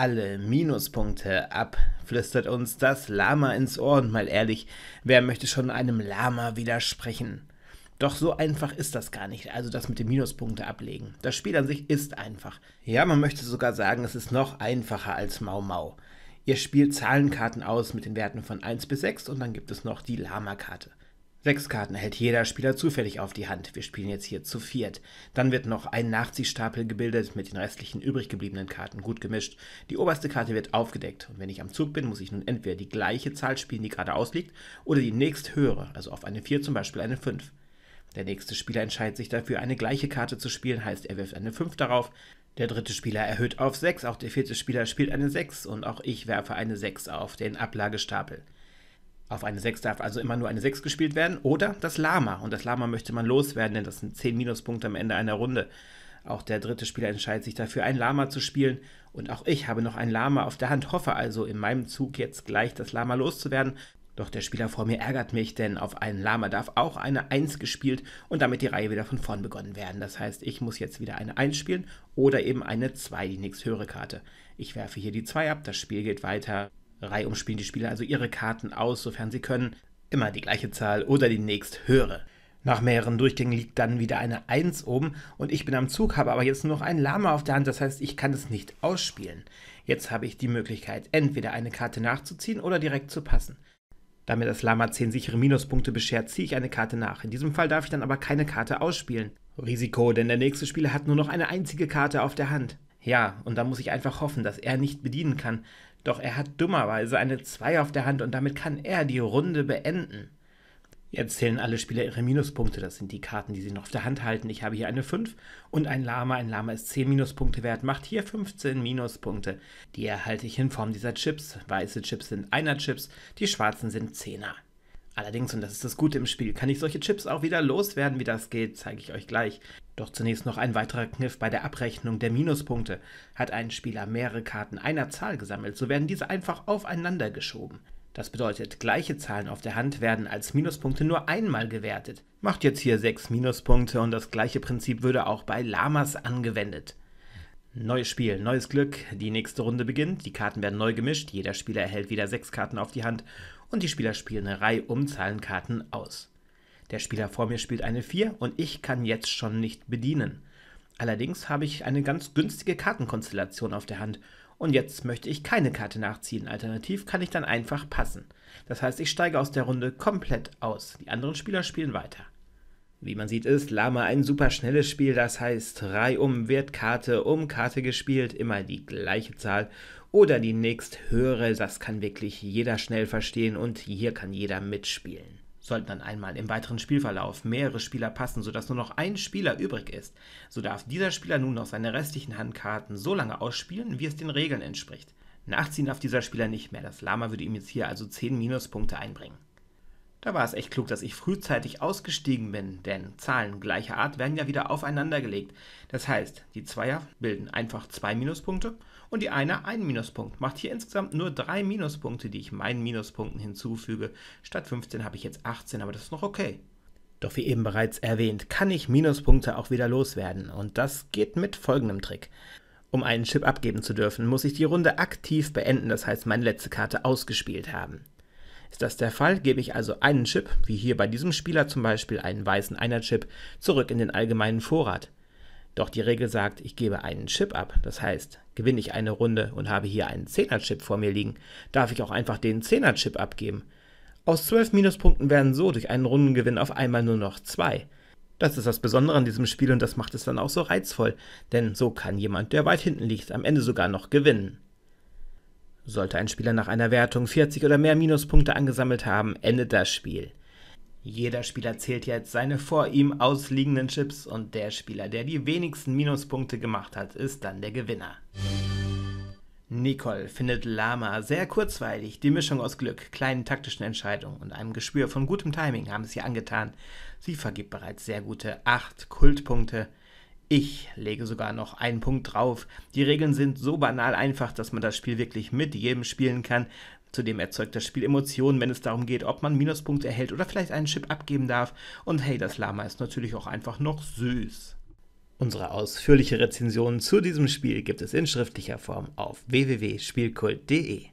alle Minuspunkte ab, flüstert uns das Lama ins Ohr und mal ehrlich, wer möchte schon einem Lama widersprechen? Doch so einfach ist das gar nicht, also das mit den Minuspunkte ablegen. Das Spiel an sich ist einfach. Ja, man möchte sogar sagen, es ist noch einfacher als Mau Mau. Ihr spielt Zahlenkarten aus mit den Werten von 1 bis 6 und dann gibt es noch die Lama-Karte. Sechs Karten erhält jeder Spieler zufällig auf die Hand. Wir spielen jetzt hier zu viert. Dann wird noch ein Nachziehstapel gebildet mit den restlichen übrig gebliebenen Karten gut gemischt. Die oberste Karte wird aufgedeckt und wenn ich am Zug bin, muss ich nun entweder die gleiche Zahl spielen, die gerade ausliegt, oder die nächsthöhere, also auf eine 4 zum Beispiel eine 5. Der nächste Spieler entscheidet sich dafür, eine gleiche Karte zu spielen, heißt er wirft eine 5 darauf. Der dritte Spieler erhöht auf 6, auch der vierte Spieler spielt eine 6 und auch ich werfe eine 6 auf den Ablagestapel. Auf eine 6 darf also immer nur eine 6 gespielt werden. Oder das Lama. Und das Lama möchte man loswerden, denn das sind 10 Minuspunkte am Ende einer Runde. Auch der dritte Spieler entscheidet sich dafür, ein Lama zu spielen. Und auch ich habe noch ein Lama auf der Hand, hoffe also in meinem Zug jetzt gleich das Lama loszuwerden. Doch der Spieler vor mir ärgert mich, denn auf einen Lama darf auch eine 1 gespielt und damit die Reihe wieder von vorn begonnen werden. Das heißt, ich muss jetzt wieder eine 1 spielen oder eben eine 2, die nächsthöhere Karte. Ich werfe hier die 2 ab, das Spiel geht weiter. Reihum spielen die Spieler also ihre Karten aus, sofern sie können, immer die gleiche Zahl oder die nächst höhere. Nach mehreren Durchgängen liegt dann wieder eine 1 oben und ich bin am Zug, habe aber jetzt nur noch einen Lama auf der Hand, das heißt, ich kann es nicht ausspielen. Jetzt habe ich die Möglichkeit, entweder eine Karte nachzuziehen oder direkt zu passen. Da mir das Lama 10 sichere Minuspunkte beschert, ziehe ich eine Karte nach. In diesem Fall darf ich dann aber keine Karte ausspielen. Risiko, denn der nächste Spieler hat nur noch eine einzige Karte auf der Hand. Ja, und da muss ich einfach hoffen, dass er nicht bedienen kann. Doch er hat dummerweise eine 2 auf der Hand und damit kann er die Runde beenden. Jetzt zählen alle Spieler ihre Minuspunkte. Das sind die Karten, die sie noch auf der Hand halten. Ich habe hier eine 5 und ein Lama. Ein Lama ist 10 Minuspunkte wert, macht hier 15 Minuspunkte. Die erhalte ich in Form dieser Chips. Weiße Chips sind 1er Chips, die schwarzen sind 10er. Allerdings, und das ist das Gute im Spiel, kann ich solche Chips auch wieder loswerden. Wie das geht, zeige ich euch gleich. Doch zunächst noch ein weiterer Kniff bei der Abrechnung der Minuspunkte. Hat ein Spieler mehrere Karten einer Zahl gesammelt, so werden diese einfach aufeinander geschoben. Das bedeutet, gleiche Zahlen auf der Hand werden als Minuspunkte nur einmal gewertet. Macht jetzt hier 6 Minuspunkte und das gleiche Prinzip würde auch bei Lamas angewendet. Neues Spiel, neues Glück. Die nächste Runde beginnt. Die Karten werden neu gemischt. Jeder Spieler erhält wieder sechs Karten auf die Hand und die Spieler spielen eine Reihe um Zahlenkarten aus. Der Spieler vor mir spielt eine 4 und ich kann jetzt schon nicht bedienen. Allerdings habe ich eine ganz günstige Kartenkonstellation auf der Hand und jetzt möchte ich keine Karte nachziehen. Alternativ kann ich dann einfach passen. Das heißt, ich steige aus der Runde komplett aus. Die anderen Spieler spielen weiter. Wie man sieht, ist Lama ein super schnelles Spiel, das heißt reihum wird Karte um Karte gespielt, immer die gleiche Zahl oder die nächsthöhere, das kann wirklich jeder schnell verstehen und hier kann jeder mitspielen. Sollten dann einmal im weiteren Spielverlauf mehrere Spieler passen, sodass nur noch ein Spieler übrig ist, so darf dieser Spieler nun noch seine restlichen Handkarten so lange ausspielen, wie es den Regeln entspricht. Nachziehen darf dieser Spieler nicht mehr, das Lama würde ihm jetzt hier also 10 Minuspunkte einbringen. Da war es echt klug, dass ich frühzeitig ausgestiegen bin, denn Zahlen gleicher Art werden ja wieder aufeinandergelegt. Das heißt, die Zweier bilden einfach zwei Minuspunkte und die Einer einen Minuspunkt. Macht hier insgesamt nur drei Minuspunkte, die ich meinen Minuspunkten hinzufüge. Statt 15 habe ich jetzt 18, aber das ist noch okay. Doch wie eben bereits erwähnt, kann ich Minuspunkte auch wieder loswerden und das geht mit folgendem Trick. Um einen Chip abgeben zu dürfen, muss ich die Runde aktiv beenden, das heißt meine letzte Karte ausgespielt haben. Ist das der Fall, gebe ich also einen Chip, wie hier bei diesem Spieler zum Beispiel einen weißen Einer-Chip, zurück in den allgemeinen Vorrat. Doch die Regel sagt, ich gebe einen Chip ab. Das heißt, gewinne ich eine Runde und habe hier einen 10er-Chip vor mir liegen, darf ich auch einfach den 10er-Chip abgeben. Aus 12 Minuspunkten werden so durch einen Rundengewinn auf einmal nur noch zwei. Das ist das Besondere an diesem Spiel und das macht es dann auch so reizvoll, denn so kann jemand, der weit hinten liegt, am Ende sogar noch gewinnen. Sollte ein Spieler nach einer Wertung 40 oder mehr Minuspunkte angesammelt haben, endet das Spiel. Jeder Spieler zählt jetzt seine vor ihm ausliegenden Chips und der Spieler, der die wenigsten Minuspunkte gemacht hat, ist dann der Gewinner. Nicole findet Lama sehr kurzweilig. Die Mischung aus Glück, kleinen taktischen Entscheidungen und einem Gespür von gutem Timing haben es ihr angetan. Sie vergibt bereits sehr gute 8 Kultpunkte. Ich lege sogar noch einen Punkt drauf. Die Regeln sind so banal einfach, dass man das Spiel wirklich mit jedem spielen kann. Zudem erzeugt das Spiel Emotionen, wenn es darum geht, ob man Minuspunkte erhält oder vielleicht einen Chip abgeben darf. Und hey, das Lama ist natürlich auch einfach noch süß. Unsere ausführliche Rezension zu diesem Spiel gibt es in schriftlicher Form auf www.spielkult.de.